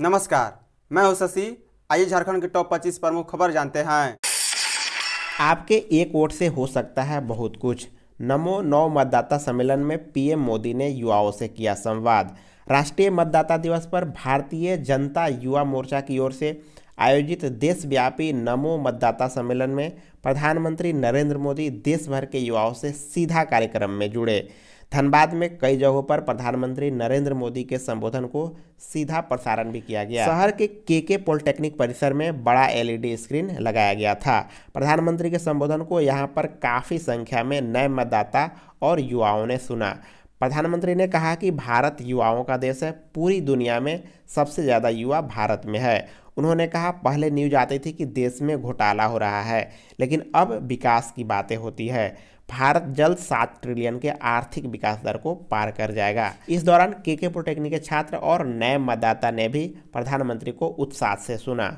नमस्कार मैं हूं शशि आइए झारखंड के टॉप 25 प्रमुख खबर जानते हैं आपके एक वोट से हो सकता है बहुत कुछ नमो नौ मतदाता सम्मेलन में पीएम मोदी ने युवाओं से किया संवाद राष्ट्रीय मतदाता दिवस पर भारतीय जनता युवा मोर्चा की ओर से आयोजित देशव्यापी नमो मतदाता सम्मेलन में प्रधानमंत्री नरेंद्र मोदी देश भर के युवाओं से सीधा कार्यक्रम में जुड़े धनबाद में कई जगहों पर प्रधानमंत्री नरेंद्र मोदी के संबोधन को सीधा प्रसारण भी किया गया शहर के के के पॉलिटेक्निक परिसर में बड़ा एलईडी स्क्रीन लगाया गया था प्रधानमंत्री के संबोधन को यहाँ पर काफ़ी संख्या में नए मतदाता और युवाओं ने सुना प्रधानमंत्री ने कहा कि भारत युवाओं का देश है पूरी दुनिया में सबसे ज़्यादा युवा भारत में है उन्होंने कहा पहले न्यूज आती थी कि देश में घोटाला हो रहा है लेकिन अब विकास की बातें होती है भारत जल्द सात ट्रिलियन के आर्थिक विकास दर को पार कर जाएगा इस दौरान के के पोलिटेक्निक के छात्र और नए मतदाता ने भी प्रधानमंत्री को उत्साह से सुना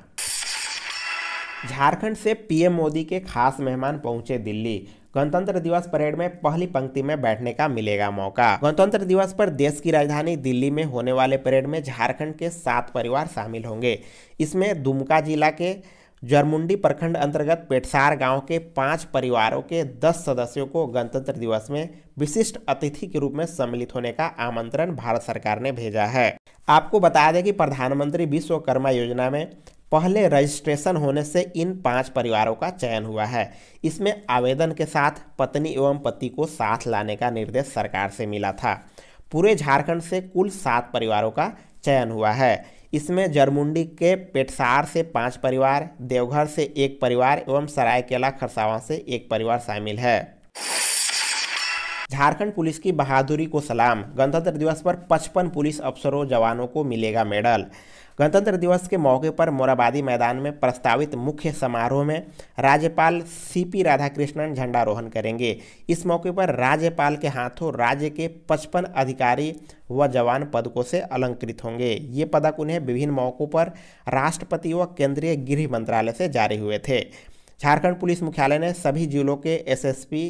झारखंड से पीएम मोदी के खास मेहमान पहुंचे दिल्ली गणतंत्र दिवस परेड में पहली पंक्ति में बैठने का मिलेगा मौका गणतंत्र दिवस पर देश की राजधानी दिल्ली में होने वाले परेड में झारखंड के सात परिवार शामिल होंगे इसमें दुमका जिला के जरमुंडी प्रखंड अंतर्गत पेटसार गांव के पांच परिवारों के दस सदस्यों को गणतंत्र दिवस में विशिष्ट अतिथि के रूप में सम्मिलित होने का आमंत्रण भारत सरकार ने भेजा है आपको बता दें कि प्रधानमंत्री विश्वकर्मा योजना में पहले रजिस्ट्रेशन होने से इन पांच परिवारों का चयन हुआ है इसमें आवेदन के साथ पत्नी एवं पति को साथ लाने का निर्देश सरकार से मिला था पूरे झारखंड से कुल सात परिवारों का चयन हुआ है इसमें जरमुंडी के पेटसार से पाँच परिवार देवघर से एक परिवार एवं सरायकेला खरसावां से एक परिवार शामिल है झारखंड पुलिस की बहादुरी को सलाम गणतंत्र दिवस पर पचपन पुलिस अफसरों जवानों को मिलेगा मेडल गणतंत्र दिवस के मौके पर मोराबादी मैदान में प्रस्तावित मुख्य समारोह में राज्यपाल सीपी राधाकृष्णन झंडारोहण करेंगे इस मौके पर राज्यपाल के हाथों राज्य के पचपन अधिकारी व जवान पदकों से अलंकृत होंगे ये पदक उन्हें विभिन्न मौक़ों पर राष्ट्रपति व केंद्रीय गृह मंत्रालय से जारी हुए थे झारखंड पुलिस मुख्यालय ने सभी जिलों के एसएसपी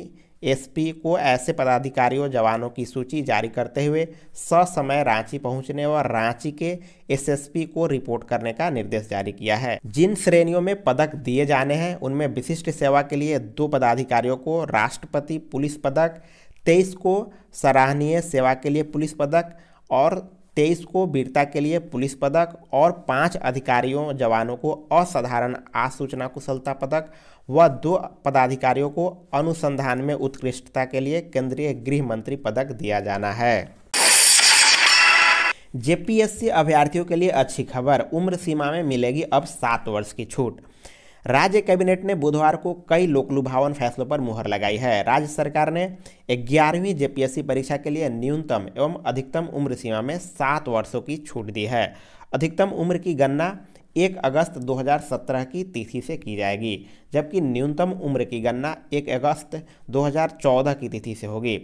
एसपी को ऐसे पदाधिकारियों जवानों की सूची जारी करते हुए समय रांची पहुंचने और रांची के एसएसपी को रिपोर्ट करने का निर्देश जारी किया है जिन श्रेणियों में पदक दिए जाने हैं उनमें विशिष्ट सेवा के लिए दो पदाधिकारियों को राष्ट्रपति पुलिस पदक तेईस को सराहनीय सेवा के लिए पुलिस पदक और तेईस को वीरता के लिए पुलिस पदक और पाँच अधिकारियों जवानों को असाधारण आसूचना कुशलता पदक व दो पदाधिकारियों को अनुसंधान में उत्कृष्टता के लिए केंद्रीय गृह मंत्री पदक दिया जाना है जेपीएससी अभ्यर्थियों के लिए अच्छी खबर उम्र सीमा में मिलेगी अब सात वर्ष की छूट राज्य कैबिनेट ने बुधवार को कई लोकलुभावन फैसलों पर मुहर लगाई है राज्य सरकार ने ग्यारहवीं जेपीएससी परीक्षा के लिए न्यूनतम एवं अधिकतम उम्र सीमा में सात वर्षों की छूट दी है अधिकतम उम्र की गणना एक अगस्त 2017 की तिथि से की जाएगी जबकि न्यूनतम उम्र की गणना एक अगस्त 2014 की तिथि से होगी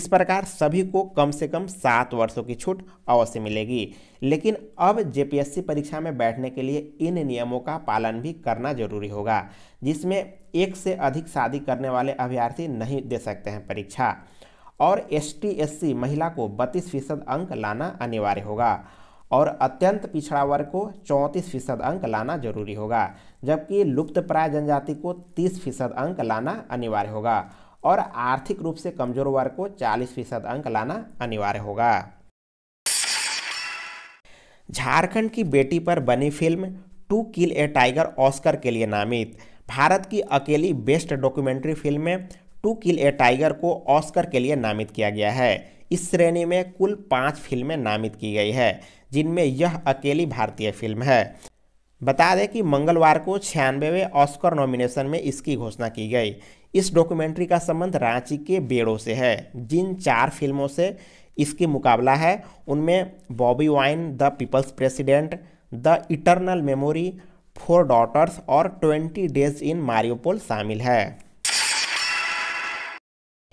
इस प्रकार सभी को कम से कम सात वर्षों की छूट अवश्य मिलेगी लेकिन अब जेपीएससी परीक्षा में बैठने के लिए इन नियमों का पालन भी करना जरूरी होगा जिसमें एक से अधिक शादी करने वाले अभ्यर्थी नहीं दे सकते हैं परीक्षा और एस टी महिला को बत्तीस फीसद अंक लाना अनिवार्य होगा और अत्यंत पिछड़ा वर्ग को चौंतीस फीसद अंक लाना जरूरी होगा जबकि लुप्त प्राय जनजाति को तीस फीसद अंक लाना अनिवार्य होगा और आर्थिक रूप से कमजोर वर्ग को चालीस फीसद अंक लाना अनिवार्य होगा झारखंड की बेटी पर बनी film to kill a tiger Oscar के लिए नामित भारत की अकेली बेस्ट डॉक्यूमेंट्री फिल्म में टू किल ए टाइगर को ऑस्कर के लिए नामित किया गया है इस श्रेणी में कुल पाँच फिल्में नामित की गई है जिनमें यह अकेली भारतीय फिल्म है बता दें कि मंगलवार को छियानवेवें ऑस्कर नॉमिनेशन में इसकी घोषणा की गई इस डॉक्यूमेंट्री का संबंध रांची के बेड़ों से है जिन चार फिल्मों से इसकी मुकाबला है उनमें Bobi Wine the people's president the eternal memory four daughters और ट्वेंटी डेज इन मारियोपोल शामिल है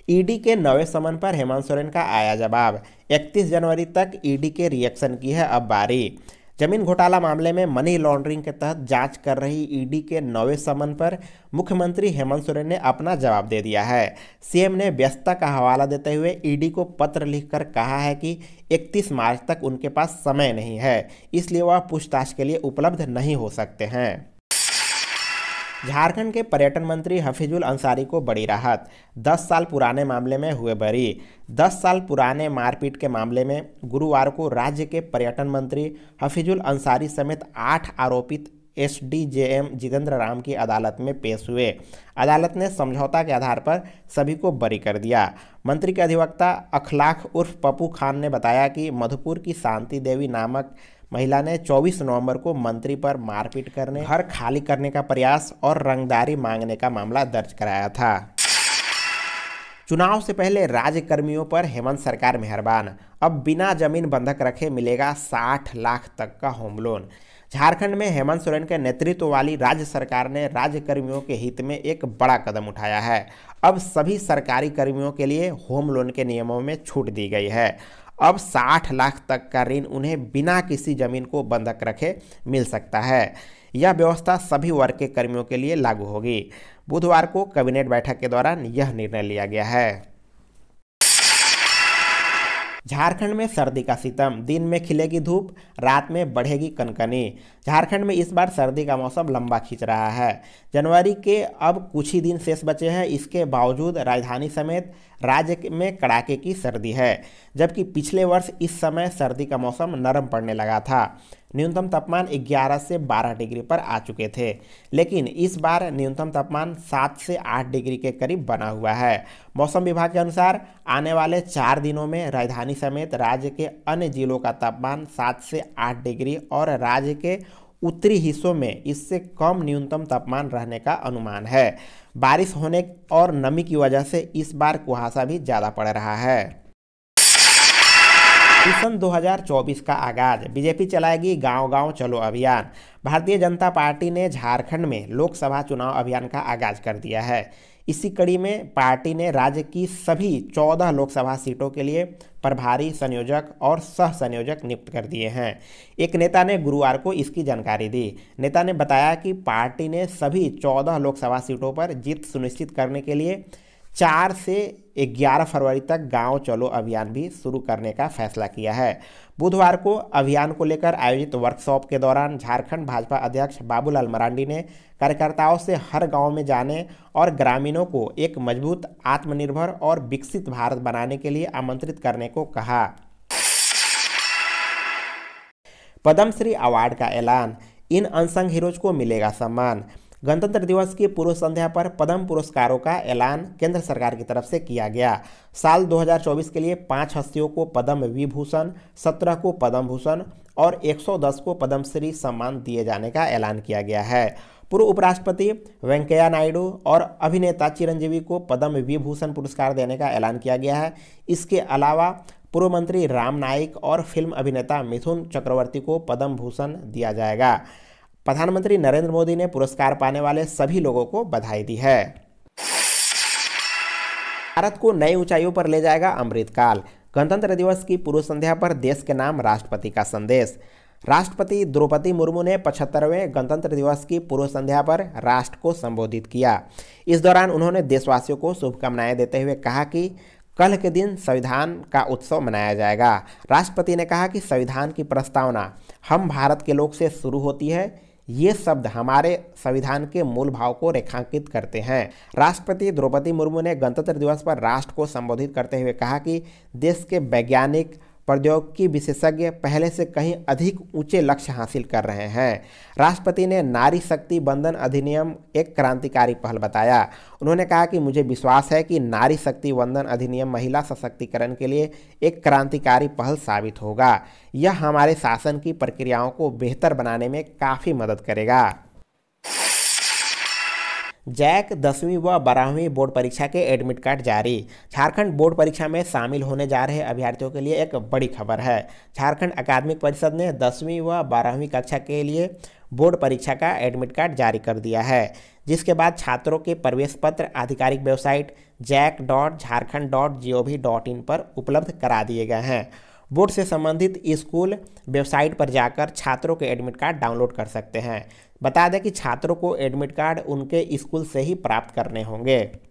ईडी के नवे समन पर हेमंत सोरेन का आया जवाब 31 जनवरी तक ईडी के रिएक्शन की है अब बारी जमीन घोटाला मामले में मनी लॉन्ड्रिंग के तहत जांच कर रही ईडी के नौवे समन पर मुख्यमंत्री हेमंत सोरेन ने अपना जवाब दे दिया है सीएम ने व्यस्तता का हवाला देते हुए ईडी को पत्र लिखकर कहा है कि 31 मार्च तक उनके पास समय नहीं है इसलिए वह पूछताछ के लिए उपलब्ध नहीं हो सकते हैं झारखंड के पर्यटन मंत्री हफीजुल अंसारी को बड़ी राहत 10 साल पुराने मामले में हुए बरी 10 साल पुराने मारपीट के मामले में गुरुवार को राज्य के पर्यटन मंत्री हफीजुल अंसारी समेत आठ आरोपित S D J M Jitendra Ram की अदालत में पेश हुए अदालत ने समझौता के आधार पर सभी को बरी कर दिया मंत्री के अधिवक्ता अखलाक उर्फ पप्पू खान ने बताया कि मधुपुर की शांति देवी नामक महिला ने 24 नवंबर को मंत्री पर मारपीट करने घर खाली करने का प्रयास और रंगदारी मांगने का मामला दर्ज कराया था चुनाव से पहले राज्य कर्मियों पर हेमंत सरकार मेहरबान अब बिना जमीन बंधक रखे मिलेगा 60 लाख तक का होम लोन झारखंड में हेमंत सोरेन के नेतृत्व वाली राज्य सरकार ने राज्य कर्मियों के हित में एक बड़ा कदम उठाया है अब सभी सरकारी कर्मियों के लिए होम लोन के नियमों में छूट दी गई है अब 60 लाख तक का ऋण उन्हें बिना किसी जमीन को बंधक रखे मिल सकता है यह व्यवस्था सभी वर्ग के कर्मियों के लिए लागू होगी बुधवार को कैबिनेट बैठक के दौरान यह निर्णय लिया गया है झारखंड में सर्दी का सितम दिन में खिलेगी धूप रात में बढ़ेगी कनकनी झारखंड में इस बार सर्दी का मौसम लंबा खींच रहा है जनवरी के अब कुछ ही दिन शेष बचे हैं इसके बावजूद राजधानी समेत राज्य में कड़ाके की सर्दी है जबकि पिछले वर्ष इस समय सर्दी का मौसम नरम पड़ने लगा था न्यूनतम तापमान 11 से 12 डिग्री पर आ चुके थे लेकिन इस बार न्यूनतम तापमान 7 से 8 डिग्री के करीब बना हुआ है मौसम विभाग के अनुसार आने वाले चार दिनों में राजधानी समेत राज्य के अन्य जिलों का तापमान 7 से 8 डिग्री और राज्य के उत्तरी हिस्सों में इससे कम न्यूनतम तापमान रहने का अनुमान है बारिश होने और नमी की वजह से इस बार कुहासा भी ज़्यादा पड़ रहा है सन 2024 का आगाज बीजेपी चलाएगी गांव गांव चलो अभियान भारतीय जनता पार्टी ने झारखंड में लोकसभा चुनाव अभियान का आगाज कर दिया है इसी कड़ी में पार्टी ने राज्य की सभी 14 लोकसभा सीटों के लिए प्रभारी संयोजक और सह संयोजक नियुक्त कर दिए हैं एक नेता ने गुरुवार को इसकी जानकारी दी नेता ने बताया कि पार्टी ने सभी 14 लोकसभा सीटों पर जीत सुनिश्चित करने के लिए चार से 11 फरवरी तक गांव चलो अभियान भी शुरू करने का फैसला किया है बुधवार को अभियान को लेकर आयोजित वर्कशॉप के दौरान झारखंड भाजपा अध्यक्ष बाबूलाल मरांडी ने कार्यकर्ताओं से हर गांव में जाने और ग्रामीणों को एक मजबूत आत्मनिर्भर और विकसित भारत बनाने के लिए आमंत्रित करने को कहा पद्मश्री अवार्ड का ऐलान इन अनसंग हीरोज को मिलेगा सम्मान गणतंत्र दिवस की पूर्व संध्या पर पद्म पुरस्कारों का ऐलान केंद्र सरकार की तरफ से किया गया साल 2024 के लिए पाँच हस्तियों को पद्म विभूषण सत्रह को पद्म भूषण और 110 को पद्मश्री सम्मान दिए जाने का ऐलान किया गया है पूर्व उपराष्ट्रपति वेंकैया नायडू और अभिनेता चिरंजीवी को पद्म विभूषण पुरस्कार देने का ऐलान किया गया है इसके अलावा पूर्व मंत्री राम नाइक और फिल्म अभिनेता मिथुन चक्रवर्ती को पद्म भूषण दिया जाएगा प्रधानमंत्री नरेंद्र मोदी ने पुरस्कार पाने वाले सभी लोगों को बधाई दी है भारत को नई ऊंचाइयों पर ले जाएगा अमृतकाल गणतंत्र दिवस की पूर्व संध्या पर देश के नाम राष्ट्रपति का संदेश राष्ट्रपति द्रौपदी मुर्मू ने पचहत्तरवें गणतंत्र दिवस की पूर्व संध्या पर राष्ट्र को संबोधित किया इस दौरान उन्होंने देशवासियों को शुभकामनाएं देते हुए कहा कि कल के दिन संविधान का उत्सव मनाया जाएगा राष्ट्रपति ने कहा कि संविधान की प्रस्तावना हम भारत के लोग से शुरू होती है ये शब्द हमारे संविधान के मूल भाव को रेखांकित करते हैं राष्ट्रपति द्रौपदी मुर्मू ने गणतंत्र दिवस पर राष्ट्र को संबोधित करते हुए कहा कि देश के वैज्ञानिक प्रौद्योगिकी विशेषज्ञ पहले से कहीं अधिक ऊंचे लक्ष्य हासिल कर रहे हैं राष्ट्रपति ने नारी शक्ति बंधन अधिनियम एक क्रांतिकारी पहल बताया उन्होंने कहा कि मुझे विश्वास है कि नारी शक्ति बंधन अधिनियम महिला सशक्तिकरण के लिए एक क्रांतिकारी पहल साबित होगा यह हमारे शासन की प्रक्रियाओं को बेहतर बनाने में काफ़ी मदद करेगा जैक दसवीं व बारहवीं बोर्ड परीक्षा के एडमिट कार्ड जारी झारखंड बोर्ड परीक्षा में शामिल होने जा रहे अभ्यर्थियों के लिए एक बड़ी खबर है झारखंड अकादमिक परिषद ने दसवीं व बारहवीं कक्षा के लिए बोर्ड परीक्षा का एडमिट कार्ड जारी कर दिया है जिसके बाद छात्रों के प्रवेश पत्र आधिकारिक website JAC dot Jharkhand dot G O V dot in पर उपलब्ध करा दिए गए हैं बोर्ड से संबंधित स्कूल वेबसाइट पर जाकर छात्रों के एडमिट कार्ड डाउनलोड कर सकते हैं बता दें कि छात्रों को एडमिट कार्ड उनके स्कूल से ही प्राप्त करने होंगे